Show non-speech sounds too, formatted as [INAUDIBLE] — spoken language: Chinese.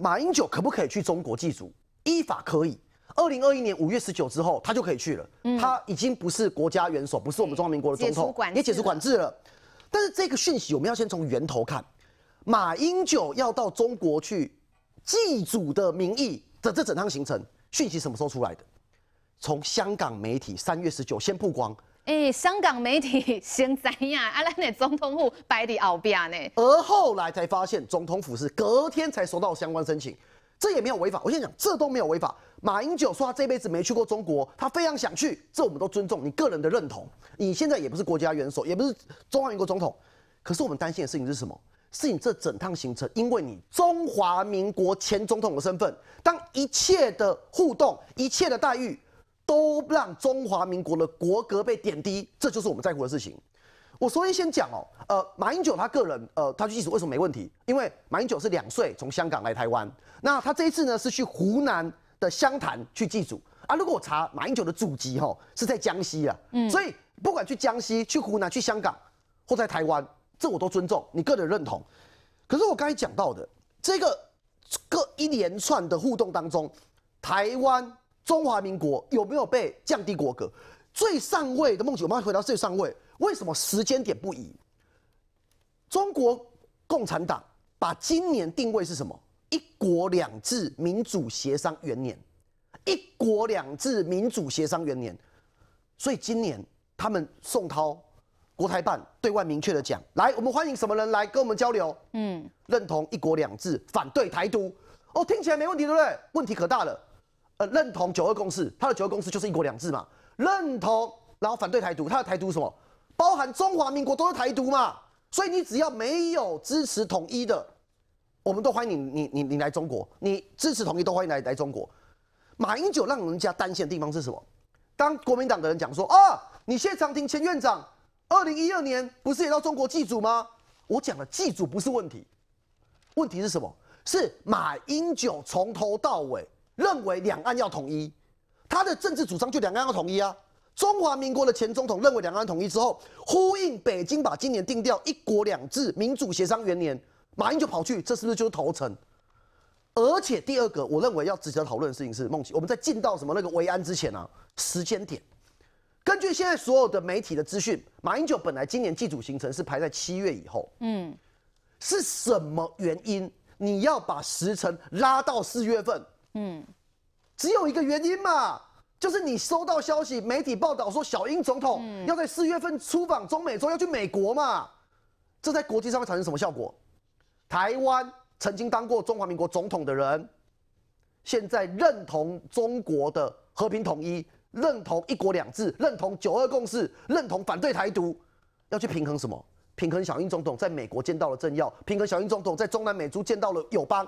马英九可不可以去中国祭祖？依法可以。二零二一年五月十九之后，他就可以去了。他已经不是国家元首，不是我们中华民国的总统，也解除管制了。但是这个讯息，我们要先从源头看。马英九要到中国去祭祖的名义的这整趟行程，讯息什么时候出来的？从香港媒体三月十九先曝光。哎，香港媒体 [LAUGHS] 先知呀，啊，咱的总统府摆在后边呢。而后来才发现，总统府是隔天才收到相关申请，这也没有违法。我先讲，这都没有违法。马英九说他这辈子没去过中国，他非常想去，这我们都尊重你个人的认同。你现在也不是国家元首，也不是中华民国总统，可是我们担心的事情是什么？是你这整趟行程，因为你中华民国前总统的身份，当一切的互动，一切的待遇。都让中华民国的国格被贬低，这就是我们在乎的事情。我首先先讲哦，呃，马英九他个人，呃，他去祭祖为什么没问题？因为马英九是两岁从香港来台湾，那他这一次呢是去湖南的湘潭去祭祖啊。如果我查马英九的祖籍吼，是在江西啊，所以不管去江西、去湖南、去香港或在台湾，这我都尊重你个人认同。可是我刚才讲到的这个各一连串的互动当中，台湾。中华民国有没有被降低国格？最上位的梦境，我们回到最上位，为什么时间点不移？中国共产党把今年定位是什么？一国两制民主协商元年，一国两制民主协商元年。所以今年他们宋涛国台办对外明确的讲，来，我们欢迎什么人来跟我们交流？嗯，认同一国两制，反对台独。哦，听起来没问题，对不对？问题可大了。呃，认同九二共识，他的九二共识就是一国两制嘛。认同，然后反对台独，他的台独什么？包含中华民国都是台独嘛。所以你只要没有支持统一的，我们都欢迎你，你你你来中国，你支持统一都欢迎来来中国。马英九让人家担心的地方是什么？当国民党的人讲说啊，你谢长廷前院长，二零一二年不是也到中国祭祖吗？我讲了祭祖不是问题，问题是什么？是马英九从头到尾。认为两岸要统一，他的政治主张就两岸要统一啊！中华民国的前总统认为两岸统一之后，呼应北京把今年定掉“一国两制民主协商元年”，马英九跑去，这是不是就是投诚？而且第二个，我认为要值得讨论的事情是，梦琪，我们在进到什么那个维安之前啊，时间点，根据现在所有的媒体的资讯，马英九本来今年祭祖行程是排在七月以后，嗯，是什么原因你要把时辰拉到四月份？嗯，只有一个原因嘛，就是你收到消息，媒体报道说小英总统要在四月份出访中美洲，要去美国嘛，这在国际上会产生什么效果？台湾曾经当过中华民国总统的人，现在认同中国的和平统一，认同一国两制，认同九二共识，认同反对台独，要去平衡什么？平衡小英总统在美国见到了政要，平衡小英总统在中南美洲见到了友邦。